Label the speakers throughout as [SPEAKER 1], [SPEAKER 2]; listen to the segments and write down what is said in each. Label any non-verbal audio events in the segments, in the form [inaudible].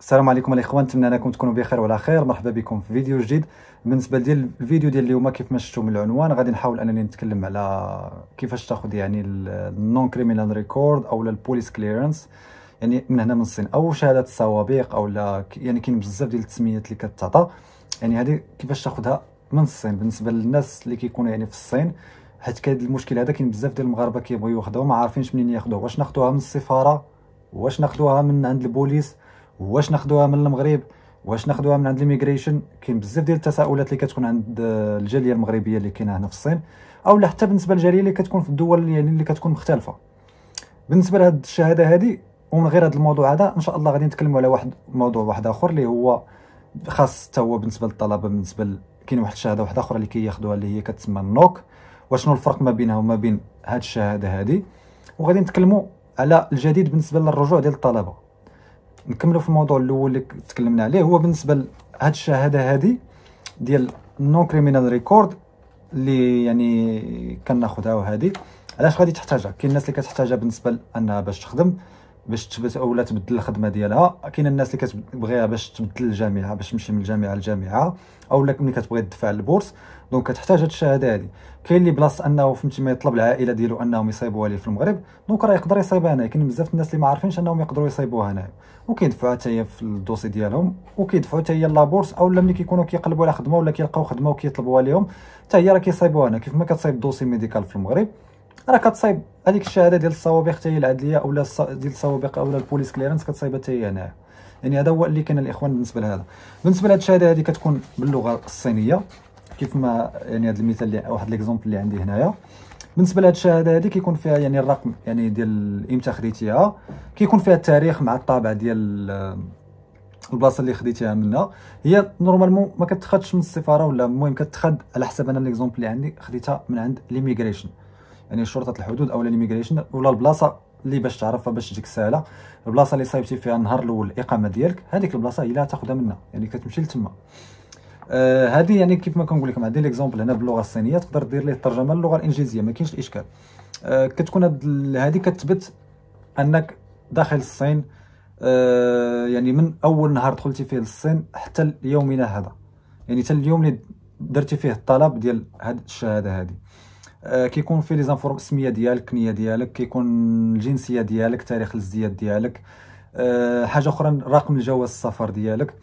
[SPEAKER 1] السلام عليكم الاخوان نتمنى انكم تكونوا بخير وعلى خير مرحبا بكم في فيديو جديد بالنسبه ديال الفيديو ديال اليوم كيف ما شفتوا من العنوان غادي نحاول انني نتكلم على كيفاش تاخذ يعني النون كريمينال ريكورد او البوليس كليرنس يعني من هنا من الصين او شهاده السوابق او لا يعني كاين بزاف ديال التسميات اللي كتعطى يعني هذه كيفاش تاخذها من الصين بالنسبه للناس اللي كيكونوا يعني في الصين حيت كاين المشكل هذا كاين بزاف ديال المغاربه كيبغيو ياخذوها ما عارفينش منين ياخذوها واش ناخذوها من السفاره واش ناخذوها من عند البوليس واش ناخذوها من المغرب واش ناخذوها من عند الميغريشن كاين بزاف ديال التساؤلات اللي كتكون عند الجاليه المغربيه اللي كاينه هنا في الصين او حتى بالنسبه للجاليه اللي كتكون في الدول يعني اللي كتكون مختلفه بالنسبه لهاد الشهاده هذه ومن غير هذا الموضوع هذا ان شاء الله غادي نتكلموا على واحد موضوع واحد اخر اللي هو خاص حتى هو بالنسبه للطلبه بالنسبه كاين واحد الشهاده واحده اخرى اللي كياخذوها كي اللي هي كتسمى النوك وشنو الفرق ما بينها وما بين هاد الشهاده هذه وغادي نتكلموا على الجديد بالنسبه للرجوع ديال الطلبه نكملوا في الموضوع الاول اللي تكلمنا عليه هو بالنسبه لهاد الشهاده هذه ديال نون كريمينال ريكورد اللي يعني كناخذها وهذه علاش غادي تحتاجها كاين الناس اللي كتحتاجها بالنسبه لانها باش تخدم باش تثبت اولا تبدل الخدمه ديالها كاين الناس اللي كتبغيها باش تبدل الجامعه باش تمشي من الجامعه للجامعه اولا ملي كتبغي تدفع البورس دونك كتحتاج هاد الشهاده هادي كاين اللي بلاصه انه فهمتي ما يطلب العائله ديالو انهم يصايبوها ليه في المغرب دونك راه يقدر يصايبها هنايا كاين بزاف الناس اللي ما عارفينش انهم يقدروا يصايبوها هنايا وكيدفعوا حتى هي في الدوسي ديالهم وكيدفعوا حتى هي لابورس اولا ملي كيكونوا كيقلبوا على خدمه ولا كيلقاو خدمه وكيطلبوها ليهم حتى هي راه كيصايبوها هنا كيف ما كتصايب دوسي ميديكال في المغرب راه كتصايب هذيك الشهاده ديال الصوابق حتى هي العدليه اولا ديال الصوابق اولا البوليس كليرنس كتصايب حتى هي هنايا يعني هذا هو اللي كان الاخوان بالنسبه لهذا بالنسبه لهذه الشهاده هذه كتكون باللغه الصينيه كيف ما يعني هذا المثال اللي واحد ليكزومبل اللي عندي هنايا بالنسبه لهذه الشهاده هذه كيكون فيها يعني الرقم يعني ديال امتى خديتيها كيكون فيها التاريخ مع الطابع ديال آه، البلاصه اللي خديتيها منها هي نورمالمون ما كتخدش من السفاره ولا المهم كتخد على حسب انا ليكزومبل اللي عندي خديتها من عند ليميغريشن يعني شرطه الحدود او ليميغريشن ولا البلاصه اللي باش تعرفها باش تجيك ساهله البلاصه اللي صايبتي فيها النهار الاول الاقامه ديالك هذيك البلاصه هي اللي تاخذها منها يعني كتمشي لتما آه يعني كيف ما كنقول لكم عندي ليكزومبل هنا باللغه الصينيه تقدر دير ليه الترجمه للغه الانجليزيه ما كاينش الاشكال آه كتكون هذه كتثبت انك داخل الصين آه يعني من اول نهار دخلتي فيه للصين حتى ليومنا هذا يعني حتى اليوم اللي درتي فيه الطلب ديال هاد الشهاده هذه آه، كيكون فيه لي زانفورم السميه ديالك كنيه ديالك كيكون الجنسيه ديالك تاريخ الازدياد ديالك آه، حاجه اخرى رقم الجواز السفر ديالك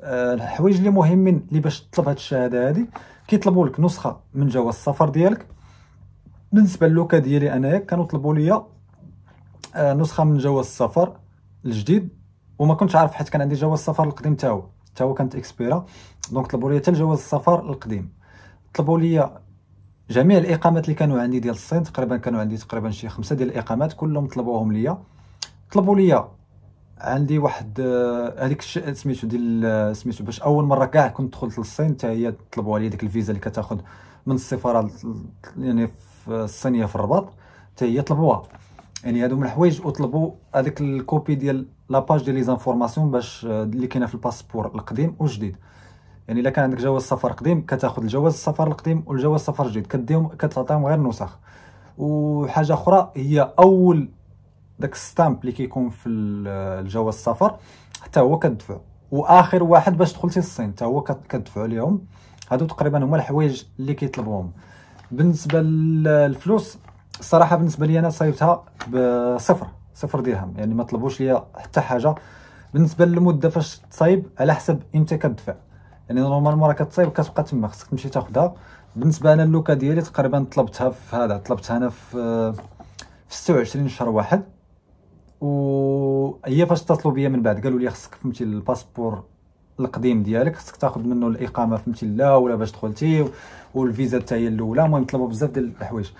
[SPEAKER 1] آه، الحوايج اللي مهمين اللي باش تطلب هاد الشهاده هادي كيطلبوا لك نسخه من جواز السفر ديالك بالنسبه للوكا ديالي انايا كانوا طلبوا لي نسخه من جواز السفر الجديد وما كنتش عارف حيت كان عندي جواز السفر القديم تا هو هو كانت اكسبيرا دونك طلبوا لي حتى جواز السفر القديم طلبوا لي جميع الاقامات اللي كانوا عندي ديال الصين تقريبا كانوا عندي تقريبا شي خمسه ديال الاقامات كلهم طلبوهم ليا طلبوا ليا عندي واحد آه، هذيك سميتو ديال آه، سميتو باش اول مره كاع كنت دخلت للصين حتى هي طلبوا عليا ديك الفيزا اللي كتاخذ من السفاره يعني في الصينيه في الرباط حتى هي طلبوها يعني هادو من الحوايج وطلبوا هذيك الكوبي ديال لاباج ديال لي زانفورماسيون باش آه، اللي كاينه في الباسبور القديم والجديد يعني الا كان عندك جواز سفر قديم كتاخذ الجواز السفر القديم والجواز السفر الجديد كديهم كتعطيهم غير نسخ وحاجه اخرى هي اول داك الستامب اللي كيكون في الجواز السفر حتى هو كتدفع واخر واحد باش دخلتي للصين حتى هو كتدفعوا لهم هادو تقريبا هما الحوايج اللي كيطلبوهم بالنسبه للفلوس الصراحه بالنسبه لي انا صايبتها بصفر صفر درهم يعني ما طلبوش ليا حتى حاجه بالنسبه للمده فاش تصايب على حسب امتى كتدفع يعني نورمالمون راه كتصيب كتبقى تما خصك تمشي تاخذها بالنسبه انا اللوكا ديالي تقريبا طلبتها في هذا طلبتها انا في في 26 شهر واحد وهي فاش اتصلوا بيا من بعد قالوا لي خصك فهمتي الباسبور القديم ديالك خصك تاخذ منه الاقامه فهمتي لا ولا باش دخلتي والفيزا حتى هي الاولى المهم طلبوا بزاف ديال الحوايج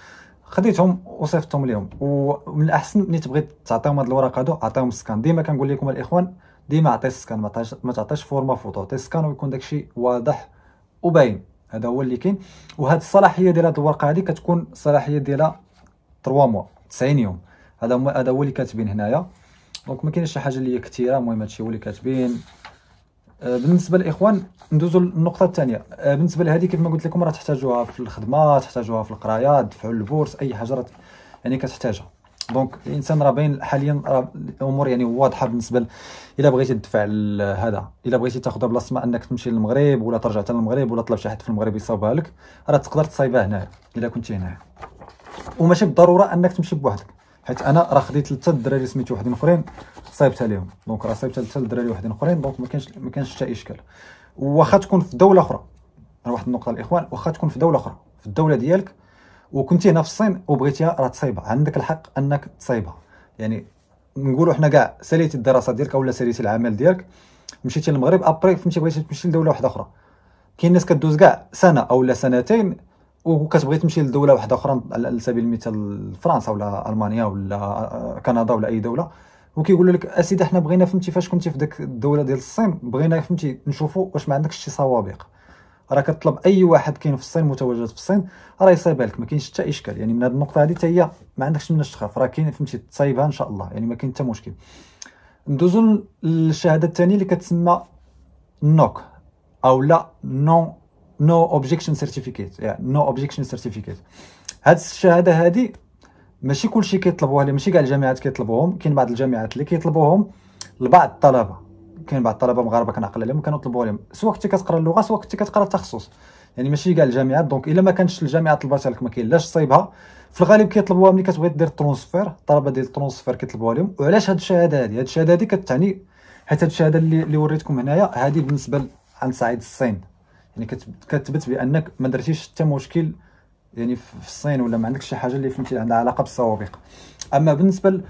[SPEAKER 1] خديتهم وصيفطتهم ليهم ومن الاحسن ملي تبغي تعطيهم هاد الورقه هادو عطيهم السكان ديما كنقول لكم الاخوان ديما عطي السكان ما تعطيش فورما فوتو عطي السكان ويكون داكشي واضح وباين هذا هو اللي كاين وهاد الصلاحيه ديال هاد الورقه هادي كتكون الصلاحيه ديالها 3 موا 90 يوم هذا هو هذا هو اللي كاتبين هنايا دونك ما كاينش شي حاجه اللي هي كثيره المهم هادشي هو اللي كاتبين آه، بالنسبه للاخوان ندوزو للنقطه الثانيه آه، بالنسبه لهذه كيف ما قلت لكم راه تحتاجوها في الخدمه تحتاجوها في القرايه تدفعوا البورس اي حاجه يعني كتحتاجها دونك الانسان راه باين حاليا الامور يعني واضحه بالنسبه الا بغيتي تدفع هذا الا بغيتي تاخذها بلاصه ما انك تمشي للمغرب ولا ترجع حتى للمغرب ولا طلب شي حد في المغرب يصاوبها لك راه تقدر تصايبها هنا الا كنتي هنا وماشي بالضروره انك تمشي بوحدك حيت انا راه خديت ثلاثه الدراري سميتو وحدين اخرين صايبتها لهم دونك راه صايبتها ثلاثه الدراري وحدين اخرين دونك ما كانش ما كانش حتى اشكال واخا تكون في دوله اخرى واحد النقطه الاخوان واخا تكون في دوله اخرى في الدوله ديالك وكنتي هنا في الصين وبغيتيها راه تصيبها عندك الحق انك تصيبها يعني نقولوا حنا كاع ساليتي الدراسه ديالك ولا ساليتي العمل ديالك مشيتي للمغرب ابري فهمتي بغيتي تمشي لدوله واحده اخرى كاين ناس كدوز كاع سنه اولا سنتين وكتبغي تمشي لدوله واحده اخرى على سبيل المثال فرنسا ولا المانيا ولا كندا ولا اي دوله وكيقولوا لك اسيدي حنا بغينا فهمتي فاش كنتي في ديك الدوله ديال الصين بغينا فهمتي نشوفوا واش ما عندكش شي سوابق راه كطلب اي واحد كاين في الصين متواجد في الصين راه يصيبها لك ما كاينش حتى اشكال يعني من هذه النقطه هذه حتى هي ما عندكش مناش تخاف راه كاين فهمتي تصايبها ان شاء الله يعني ما كاين حتى مشكل ندوزو للشهاده الثانيه اللي كتسمى نوك او لا نو نو اوبجيكشن سيرتيفيكيت يعني نو اوبجيكشن سيرتيفيكيت هاد الشهاده هادي ماشي كلشي كيطلبوها ماشي كاع الجامعات كيطلبوهم كاين بعض الجامعات اللي كيطلبوهم لبعض الطلبه كاين بعض الطلبه مغاربه كنعقل عليهم كنطلبوا عليهم سواء كنتي كتقرا اللغه سواء كنتي كتقرا التخصص يعني ماشي كاع الجامعات دونك الا ما كانتش الجامعه طلبات لك ما كاين لاش صايبها في الغالب كيطلبوها ملي كتبغي دير الترونسفير الطلبه ديال الترونسفير كيطلبوها لهم وعلاش هاد الشهاده هادي هاد الشهاده هادي كتعني حيت هاد الشهاده اللي, اللي وريتكم هنايا هادي بالنسبه عن صعيد الصين يعني كتبت بانك ما درتيش حتى مشكل يعني في الصين ولا ما عندكش شي حاجه اللي فهمتي عندها علاقه بالسوابق اما بالنسبه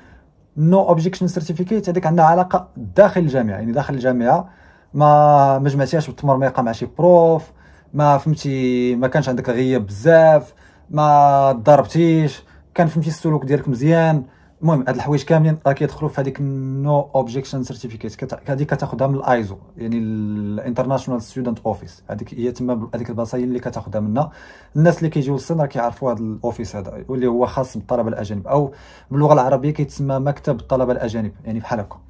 [SPEAKER 1] نو اوبجيكشن سيرتيفيكيت هذيك عندها علاقه داخل الجامعه يعني داخل الجامعه ما ما جمعتيهاش بالتمرميقه مع شي بروف ما فهمتي ما كانش عندك غياب بزاف ما ضربتيش كان فهمتي السلوك ديالك مزيان المهم هاد الحوايج كاملين راه كيدخلوا في هذيك نو اوبجيكشن سيرتيفيكيت هذيك كتاخذها من الايزو يعني الانترناشونال ستودنت اوفيس هذيك هي تما هذيك البصايل اللي كتاخذها منا الناس اللي كيجيو للصين راه كيعرفوا هذا الاوفيس هذا واللي هو خاص بالطلبه الاجانب او باللغه العربيه كيتسمى مكتب الطلبه الاجانب يعني بحال هكا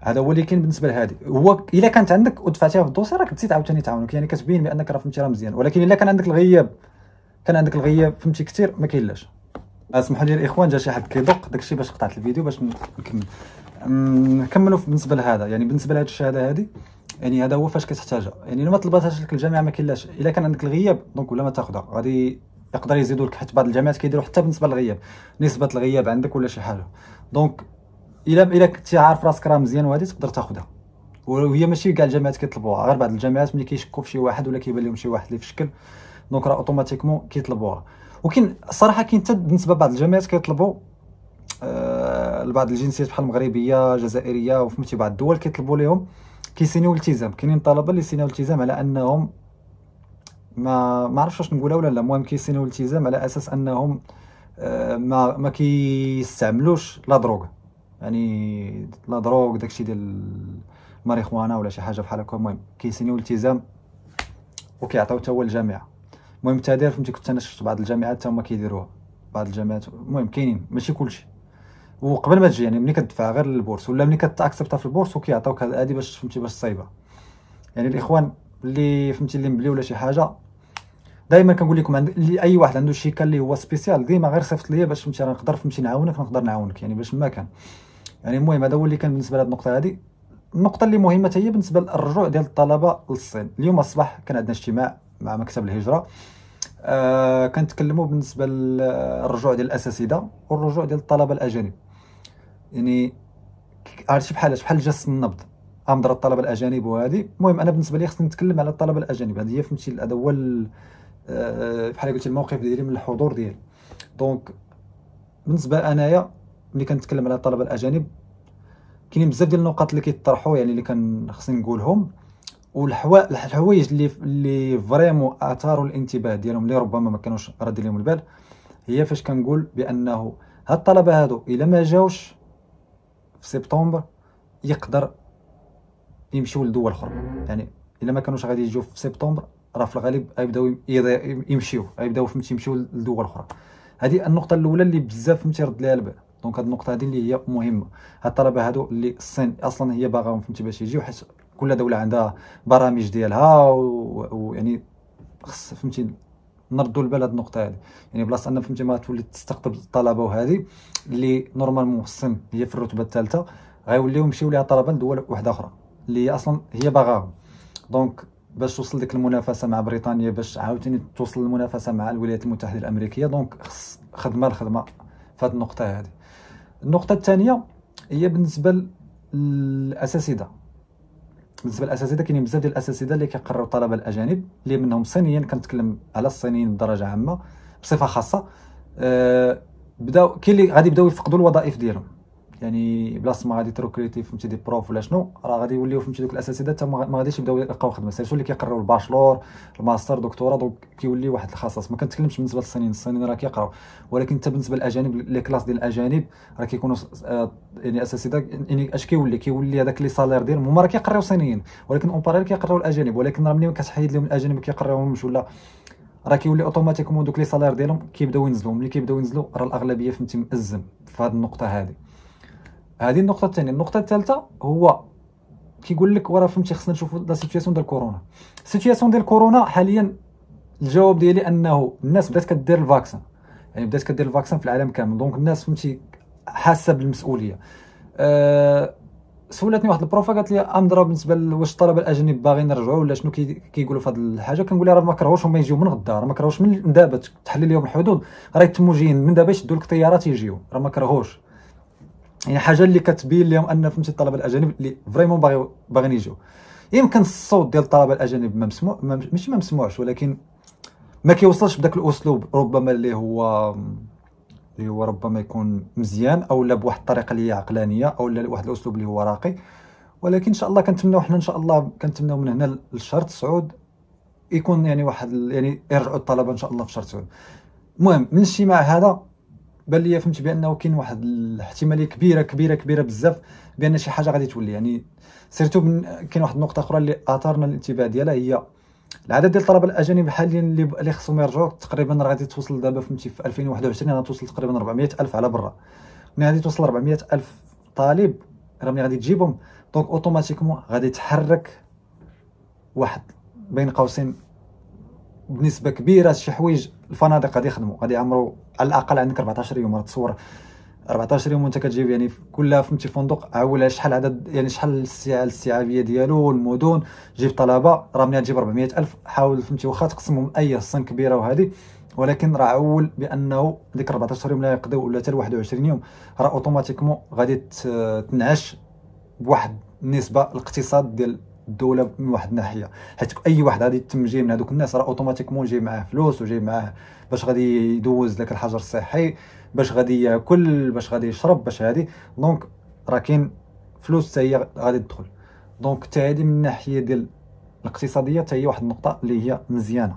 [SPEAKER 1] هذا هو اللي كاين بالنسبه لهذه هو الا كانت عندك ودفعتيها في الدوسي راك بديت عاوتاني تعاونك يعني كتبين بانك راه فهمتي راه مزيان ولكن الا كان عندك الغياب كان عندك الغياب فهمتي كثير ما كاينلاش اسمحوا لي الاخوان جا شي حد كيدق داكشي باش قطعت الفيديو باش نكمل نكملوا بالنسبه لهذا يعني بالنسبه لهذه الشهاده هذه يعني هذا هو فاش كتحتاجها يعني الا ما طلباتهاش لك الجامعه ما كاينلاش الا كان عندك الغياب دونك ولا ما تاخذها غادي يقدر يزيدوا لك حيت بعض الجامعات كيديروا حتى بالنسبه للغياب نسبه الغياب عندك ولا شي حاجه دونك الا الا كنتي عارف راسك راه مزيان وهذه تقدر تاخذها وهي ماشي كاع الجامعات كيطلبوها غير بعض الجامعات ملي كيشكوا في شي واحد ولا كيبان لهم شي واحد اللي في الشكل دونك راه اوتوماتيكمون كيطلبوها وكاين الصراحه كاين حتى بالنسبه لبعض الجامعات كيطلبوا آه، لبعض الجنسيات بحال المغربيه جزائريه وفهمتي بعض الدول كيطلبوا لهم كيسينيو التزام كاينين طلبه اللي سينيو التزام على انهم ما ما عرفتش واش نقولها ولا لا المهم كيسينيو التزام على اساس انهم آه، ما ما كيستعملوش لا دروغ يعني لا دروغ داكشي ديال الماريخوانا ولا شي حاجه بحال هكا المهم كيسينيو التزام وكيعطيو تا هو الجامعه المهم حتى داير فهمتي كنت انا شفت بعض الجامعات حتى هما كيديروها بعض الجامعات المهم كاينين ماشي كلشي وقبل ما تجي يعني ملي كتدفع غير للبورس ولا ملي كتاكسبتا في البورس وكيعطيوك هذه باش فهمتي باش صايبه يعني الاخوان اللي فهمتي اللي مبلي ولا شي حاجه دائما كنقول لكم عند اللي اي واحد عنده شي كان اللي هو سبيسيال ديما غير صيفط ليا باش فهمتي راه نقدر فهمتي نعاونك نقدر نعاونك يعني باش ما كان يعني المهم هذا هو اللي كان بالنسبه لهاد النقطه هذه النقطه اللي مهمه هي بالنسبه للرجوع ديال الطلبه للصين اليوم الصباح كان عندنا اجتماع مع مكتب الهجره آه، كنتكلموا بالنسبه للرجوع ديال الاساتذه والرجوع ديال الطلبه الاجانب يعني عرفتي بحال بحال جس النبض امضر الطلبه الاجانب وهذه المهم انا بالنسبه لي خصني نتكلم على الطلبه الاجانب هذه هي فهمتي هذا هو آه، بحال قلت الموقف ديالي من الحضور ديالي دونك بالنسبه انايا ملي كنتكلم على الطلبه الاجانب كاينين بزاف ديال النقاط اللي كيطرحوا يعني اللي كان خصني نقولهم والحوايج اللي اللي فريمون اثاروا الانتباه ديالهم اللي ربما ما كانوش رادين لهم البال هي فاش كنقول بانه هاد الطلبه هادو الا ما جاوش في سبتمبر يقدر يمشيو لدول اخرى يعني الا ما كانوش غادي يجيو في سبتمبر راه في الغالب غيبداو يمشيو غيبداو فهمتي يمشيو لدول اخرى هذه النقطه الاولى اللي بزاف فهمتي رد ليها البال دونك هاد النقطه هذه اللي هي مهمه هاد الطلبه هادو اللي الصين اصلا هي باغاهم فهمتي باش يجيو حيت كل دوله عندها برامج ديالها ويعني خص فهمتي نردوا البال هذه النقطه هذه يعني بلاصه ان فهمتي ما تولي تستقطب الطلبه وهذه اللي نورمالمون خصهم هي في الرتبه الثالثه غيوليو يمشيو ليها طلبه لدول واحده اخرى اللي هي اصلا هي باغاهم دونك باش توصل ديك المنافسه مع بريطانيا باش عاوتاني توصل المنافسه مع الولايات المتحده الامريكيه دونك خص خدمه الخدمه في هذه النقطه هذه النقطه الثانيه هي بالنسبه للاساتذه بالنسبه للاساتذه كاينين بزاف ديال الاساتذه اللي كيقروا الطلبه الاجانب اللي منهم صينيا كنتكلم على الصينيين بدرجه عامه بصفه خاصه أه بداو كاين اللي غادي يبداو يفقدوا الوظائف ديالهم يعني بلاصه ما غادي كريتي فهمتي دي بروف ولا شنو راه غادي يوليو فهمتي دوك الاساتذه حتى ما غاديش يبداو يلقاو خدمه سيرتو اللي كيقراو الباشلور الماستر دكتوراه دونك كيولي واحد الخصاص ما كنتكلمش بالنسبه للصينيين الصينيين راه كيقراو ولكن حتى بالنسبه للاجانب لي كلاس ديال الاجانب راه كيكونوا آه، يعني اساتذه يعني اش كيولي كيولي هذاك لي سالير ديالهم هما راه كيقراو صينيين ولكن اون بارال كيقراو الاجانب ولكن راه ملي كتحيد لهم الاجانب كيقراوهمش ولا راه كيولي اوتوماتيكمون دوك لي سالير ديالهم كيبداو ينزلوا ملي كيبداو ينزلوا راه الاغلبيه فهمتي مأزم في هذه النقطه هذه هذه النقطه الثانيه النقطه الثالثه هو كيقول لك وراه فهمتي خصنا نشوفوا لا سيتياسيون ديال كورونا سيتياسيون ديال كورونا حاليا الجواب ديالي انه الناس بدات كدير الفاكسان. يعني بدات كدير الفاكسان في العالم كامل دونك الناس فهمتي حاسه بالمسؤوليه أه سولتني واحد البروفا قالت لي ام بالنسبه لواش الطلبه الاجانب باغيين يرجعوا ولا شنو كيقولوا كي في هذه الحاجه كنقول لها راه ما كرهوش هما يجيو من غدا راه ما كرهوش من دابا تحل لهم الحدود راه يتموا جايين من دابا يشدوا لك طيارات يجيو راه ما كرهوش يعني حاجه اللي كتبين لهم ان فهمتي الطلبه الاجانب اللي فريمون باغي باغيين يجيو يمكن الصوت ديال الطلبه الاجانب ما مسموع ماشي ما مسموعش ولكن ما كيوصلش بداك الاسلوب ربما اللي هو اللي هو ربما يكون مزيان او لا بواحد الطريقه اللي هي عقلانيه او لا واحد الاسلوب اللي هو راقي ولكن ان شاء الله كنتمناو حنا ان شاء الله كنتمناو من هنا لشهر تسعود يكون يعني واحد يعني يرجعوا الطلبه ان شاء الله في شهر تسعود المهم من الاجتماع هذا بان لي فهمت بانه كاين واحد الاحتماليه كبيره كبيره كبيره بزاف بان شي حاجه غادي تولي يعني سيرتو كاين واحد النقطه اخرى اللي اثارنا الانتباه ديالها هي العدد ديال الطلبه الاجانب حاليا اللي اللي خصهم يرجعوا تقريبا غادي توصل دابا فهمتي في 2021 غادي يعني توصل تقريبا 400 الف على برا ملي يعني غادي توصل 400 الف طالب راه ملي غادي تجيبهم دونك اوتوماتيكمون غادي تحرك واحد بين قوسين بنسبه كبيره شي حوايج الفنادق غادي يخدموا غادي يعمروا على الاقل عندك 14 يوم تصور 14 يوم وانت كتجيب يعني كلها فهمتي فندق عول على شحال عدد يعني شحال السعه الاستيعابيه ديالو المدن جيب طلبه راه ملي تجيب 400 الف حاول فهمتي واخا تقسمهم اي صن كبيره وهذه ولكن راه عول بانه ديك 14 يوم لا يقضيو ولا حتى 21 يوم راه اوتوماتيكمون غادي تنعش بواحد النسبه الاقتصاد ديال الدوله من واحد الناحيه حيت اي واحد غادي يتم جاي من هذوك الناس راه اوتوماتيكمون جاي معاه فلوس وجاي معاه باش غادي يدوز ذاك الحجر الصحي باش غادي ياكل باش غادي يشرب باش هادي دونك راه كاين فلوس حتى هي غادي تدخل دونك حتى هادي من الناحيه ديال الاقتصاديه حتى هي واحد النقطه اللي هي مزيانه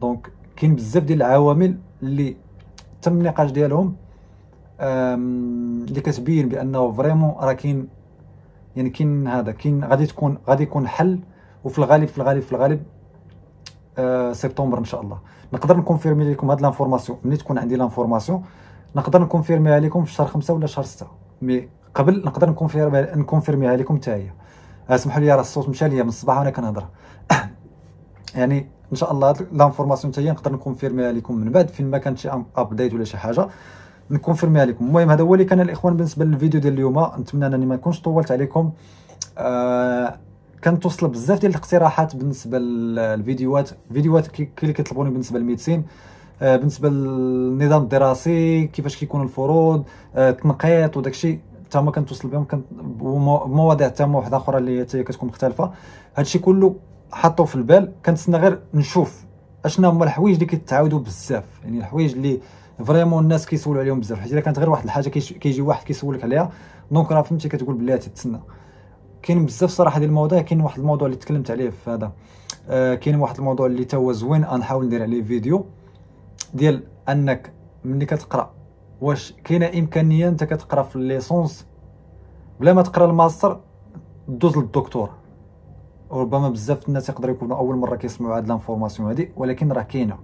[SPEAKER 1] دونك كاين بزاف ديال العوامل اللي تم النقاش ديالهم اللي كتبين بانه فريمون راه كاين يعني كاين هذا كاين غادي تكون غادي يكون حل وفي الغالب في الغالب في الغالب آه سبتمبر ان شاء الله نقدر نكونفيرمي لكم هاد لانفورماسيون ملي تكون عندي لانفورماسيون نقدر نكونفيرميها لكم في شهر خمسة ولا شهر ستة مي قبل نقدر نكونفيرميها نكونفيرميها لكم حتى هي اسمحوا لي راه الصوت مشى ليا من الصباح وانا كنهضر [coughs] يعني ان شاء الله لانفورماسيون حتى هي نقدر نكونفيرميها لكم من بعد فين ما كانت شي ابديت ولا شي حاجه نكونفيرمي لكم المهم هذا هو اللي كان الاخوان بالنسبه للفيديو ديال اليوم نتمنى انني ما نكونش طولت عليكم آه كانت توصل بزاف ديال الاقتراحات بالنسبه للفيديوهات فيديوهات اللي كيطلبوني بالنسبه للميدسين آه بالنسبه للنظام الدراسي كيفاش كيكون الفروض آه التنقيط وداكشي حتى هما كنتوصل بهم مواضيع حتى واحده اخرى اللي كتكون مختلفه هادشي كله حطو في البال كنتسنى غير نشوف اشنا هما الحوايج اللي كيتعاودوا بزاف يعني الحوايج اللي فريمون الناس كيسولوا عليهم بزاف حيت الا كانت غير واحد الحاجه كيجي واحد كيسولك عليها دونك راه فهمتي كتقول بلي تتسنى كاين بزاف صراحه ديال المواضيع كاين واحد الموضوع اللي تكلمت عليه في هذا آه كاين واحد الموضوع اللي تا هو زوين غنحاول ندير عليه فيديو ديال انك ملي كتقرا واش كاينه امكانيه انت كتقرا في الليسونس بلا ما تقرا الماستر دوز للدكتور ربما بزاف الناس يقدروا يكونوا اول مره كيسمعوا هاد لانفورماسيون هادي ولكن راه كاينه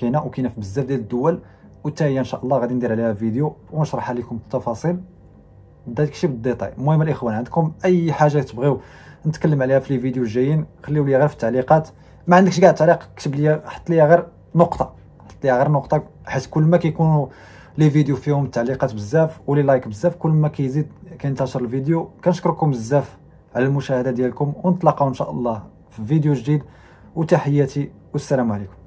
[SPEAKER 1] كاينه وكاينه في بزاف ديال الدول وحتى هي ان شاء الله غادي ندير عليها فيديو ونشرحها لكم بالتفاصيل داكشي بالديتاي المهم الاخوان عندكم اي حاجه تبغيو نتكلم عليها في لي فيديو الجايين خليو لي غير في التعليقات ما عندكش كاع تعليق كتب لي حط لي غير نقطه حط لي غير نقطه حيت كل ما كيكونوا لي فيديو فيهم التعليقات بزاف ولي لايك بزاف كل ما كيزيد كينتشر الفيديو كنشكركم بزاف على المشاهده ديالكم ونتلاقاو ان شاء الله في فيديو جديد وتحياتي والسلام عليكم